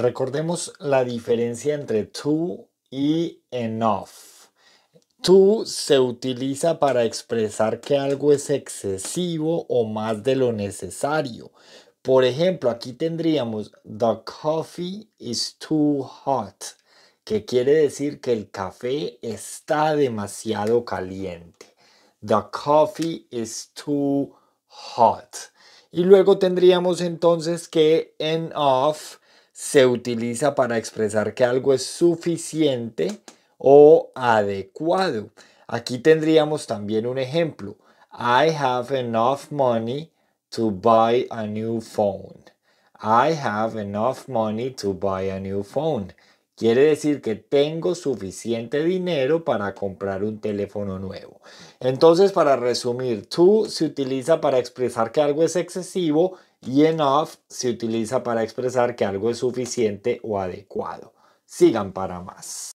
Recordemos la diferencia entre TOO y enough. TOO se utiliza para expresar que algo es excesivo o más de lo necesario. Por ejemplo, aquí tendríamos the coffee is too hot, que quiere decir que el café está demasiado caliente. The coffee is too hot. Y luego tendríamos entonces que enough se utiliza para expresar que algo es suficiente o adecuado. Aquí tendríamos también un ejemplo. I have enough money to buy a new phone. I have enough money to buy a new phone. Quiere decir que tengo suficiente dinero para comprar un teléfono nuevo. Entonces, para resumir, to se utiliza para expresar que algo es excesivo y enough se utiliza para expresar que algo es suficiente o adecuado. Sigan para más.